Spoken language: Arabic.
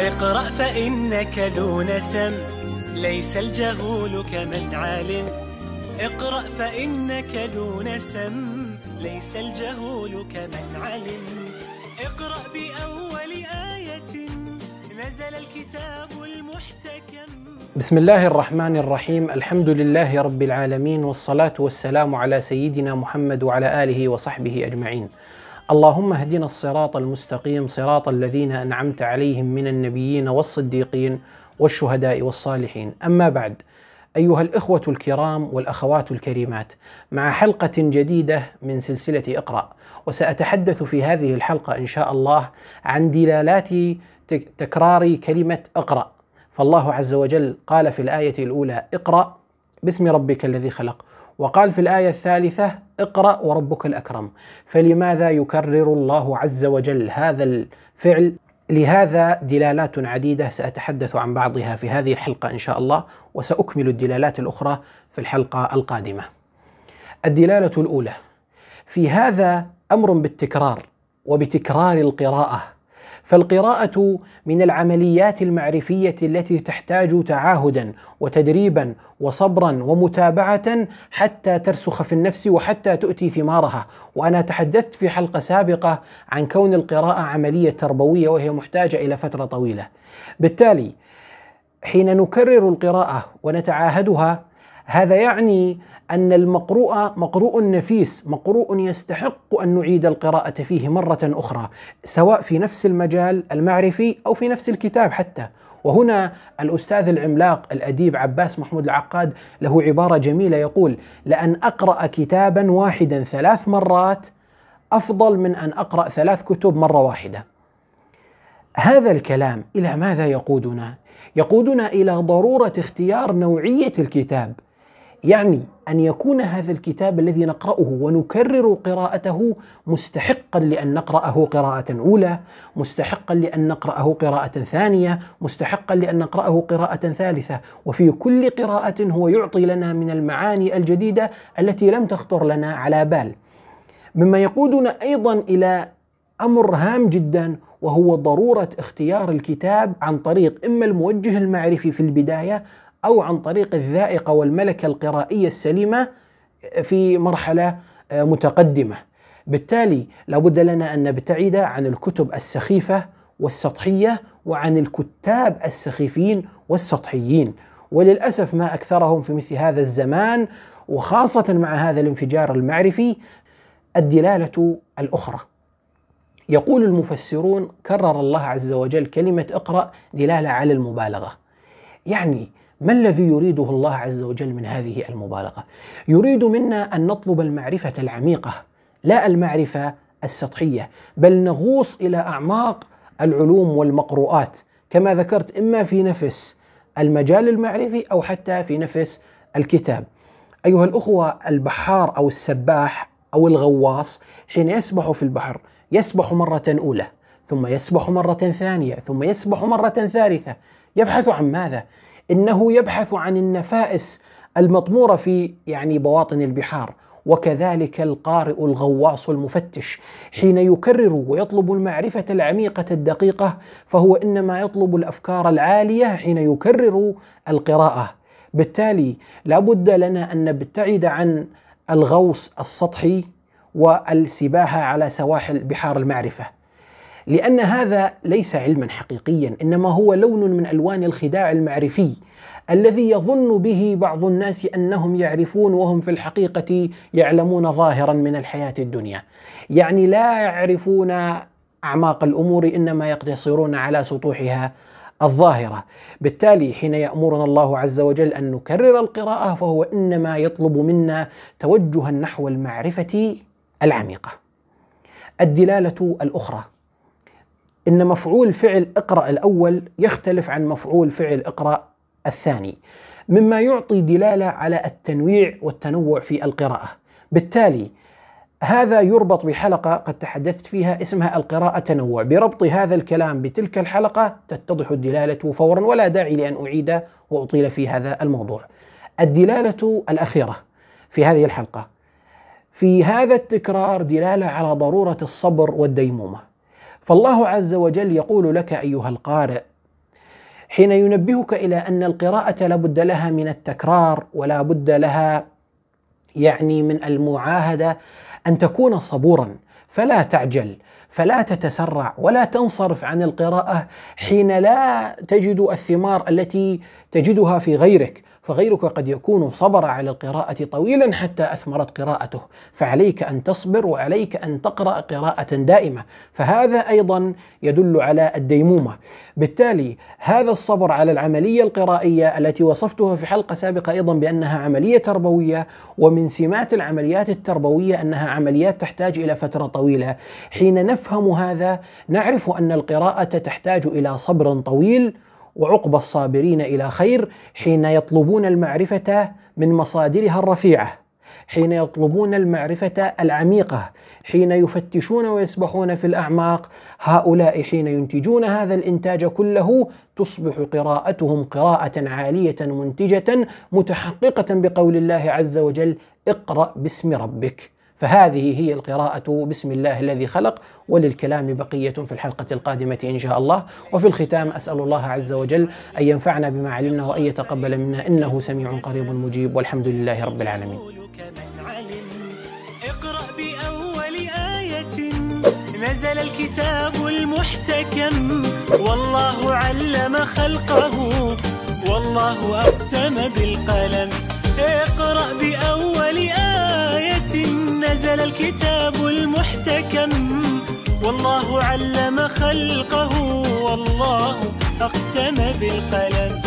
اقرأ فإنك دون سم ليس الجهول كمن علم اقرأ فإنك دون سم ليس الجهول كمن علم اقرأ بأول آية نزل الكتاب المحتكم بسم الله الرحمن الرحيم الحمد لله رب العالمين والصلاة والسلام على سيدنا محمد وعلى آله وصحبه أجمعين اللهم اهدنا الصراط المستقيم صراط الذين انعمت عليهم من النبيين والصديقين والشهداء والصالحين اما بعد ايها الاخوه الكرام والاخوات الكريمات مع حلقه جديده من سلسله اقرا وساتحدث في هذه الحلقه ان شاء الله عن دلالات تكرار كلمه اقرا فالله عز وجل قال في الايه الاولى اقرا باسم ربك الذي خلق وقال في الآية الثالثة اقرأ وربك الأكرم فلماذا يكرر الله عز وجل هذا الفعل لهذا دلالات عديدة سأتحدث عن بعضها في هذه الحلقة إن شاء الله وسأكمل الدلالات الأخرى في الحلقة القادمة الدلالة الأولى في هذا أمر بالتكرار وبتكرار القراءة فالقراءة من العمليات المعرفية التي تحتاج تعاهدا وتدريبا وصبرا ومتابعة حتى ترسخ في النفس وحتى تؤتي ثمارها، وأنا تحدثت في حلقة سابقة عن كون القراءة عملية تربوية وهي محتاجة إلى فترة طويلة. بالتالي حين نكرر القراءة ونتعاهدها هذا يعني أن المقروء مقروء نفيس مقروء يستحق أن نعيد القراءة فيه مرة أخرى سواء في نفس المجال المعرفي أو في نفس الكتاب حتى وهنا الأستاذ العملاق الأديب عباس محمود العقاد له عبارة جميلة يقول لأن أقرأ كتابا واحدا ثلاث مرات أفضل من أن أقرأ ثلاث كتب مرة واحدة هذا الكلام إلى ماذا يقودنا؟ يقودنا إلى ضرورة اختيار نوعية الكتاب يعني ان يكون هذا الكتاب الذي نقراه ونكرر قراءته مستحقا لان نقراه قراءه اولى مستحقا لان نقراه قراءه ثانيه مستحقا لان نقراه قراءه ثالثه وفي كل قراءه هو يعطي لنا من المعاني الجديده التي لم تخطر لنا على بال مما يقودنا ايضا الى امر هام جدا وهو ضروره اختيار الكتاب عن طريق اما الموجه المعرفي في البدايه أو عن طريق الذائقة والملكة القرائية السليمة في مرحلة آه، متقدمة بالتالي لابد لنا أن نبتعد عن الكتب السخيفة والسطحية وعن الكتاب السخيفين والسطحيين وللأسف ما أكثرهم في مثل هذا الزمان وخاصة مع هذا الانفجار المعرفي الدلالة الأخرى يقول المفسرون كرر الله عز وجل كلمة اقرأ دلالة على المبالغة يعني ما الذي يريده الله عز وجل من هذه المبالغه؟ يريد منا ان نطلب المعرفه العميقه لا المعرفه السطحيه، بل نغوص الى اعماق العلوم والمقروءات كما ذكرت اما في نفس المجال المعرفي او حتى في نفس الكتاب. ايها الاخوه البحار او السباح او الغواص حين يسبح في البحر يسبح مره اولى ثم يسبح مره ثانيه ثم يسبح مره ثالثه يبحث عن ماذا؟ انه يبحث عن النفائس المطموره في يعني بواطن البحار وكذلك القارئ الغواص المفتش حين يكرر ويطلب المعرفه العميقه الدقيقه فهو انما يطلب الافكار العاليه حين يكرر القراءه بالتالي لابد لنا ان نبتعد عن الغوص السطحي والسباحه على سواحل بحار المعرفه لأن هذا ليس علما حقيقيا إنما هو لون من ألوان الخداع المعرفي الذي يظن به بعض الناس أنهم يعرفون وهم في الحقيقة يعلمون ظاهرا من الحياة الدنيا يعني لا يعرفون أعماق الأمور إنما يقتصرون على سطوحها الظاهرة بالتالي حين يأمرنا الله عز وجل أن نكرر القراءة فهو إنما يطلب منا توجها نحو المعرفة العميقة الدلالة الأخرى ان مفعول فعل اقرا الاول يختلف عن مفعول فعل اقرا الثاني مما يعطي دلاله على التنويع والتنوع في القراءه بالتالي هذا يربط بحلقه قد تحدثت فيها اسمها القراءه تنوع بربط هذا الكلام بتلك الحلقه تتضح الدلاله فورا ولا داعي لان اعيد واطيل في هذا الموضوع الدلاله الاخيره في هذه الحلقه في هذا التكرار دلاله على ضروره الصبر والديمومه فالله عز وجل يقول لك ايها القارئ حين ينبهك الى ان القراءه لابد لها من التكرار ولا بد لها يعني من المعاهده ان تكون صبورا فلا تعجل فلا تتسرع ولا تنصرف عن القراءة حين لا تجد الثمار التي تجدها في غيرك، فغيرك قد يكون صبر على القراءة طويلا حتى أثمرت قراءته، فعليك أن تصبر وعليك أن تقرأ قراءة دائمة، فهذا أيضا يدل على الديمومة. بالتالي هذا الصبر على العملية القرائية التي وصفتها في حلقة سابقة أيضا بأنها عملية تربوية، ومن سمات العمليات التربوية أنها عمليات تحتاج إلى فترة طويلة، حين نفهم نفهم هذا نعرف ان القراءه تحتاج الى صبر طويل وعقبى الصابرين الى خير حين يطلبون المعرفه من مصادرها الرفيعه حين يطلبون المعرفه العميقه حين يفتشون ويسبحون في الاعماق هؤلاء حين ينتجون هذا الانتاج كله تصبح قراءتهم قراءه عاليه منتجه متحققه بقول الله عز وجل اقرا باسم ربك فهذه هي القراءة بسم الله الذي خلق وللكلام بقية في الحلقة القادمة إن شاء الله وفي الختام أسأل الله عز وجل أن ينفعنا بما علمنا وأن يتقبل منا إنه سميع قريب مجيب والحمد لله رب العالمين اقرأ بأول آية نزل الكتاب المحتكم والله علم خلقه والله أقسم بالقلم علم خلقه والله أقسم بالقلم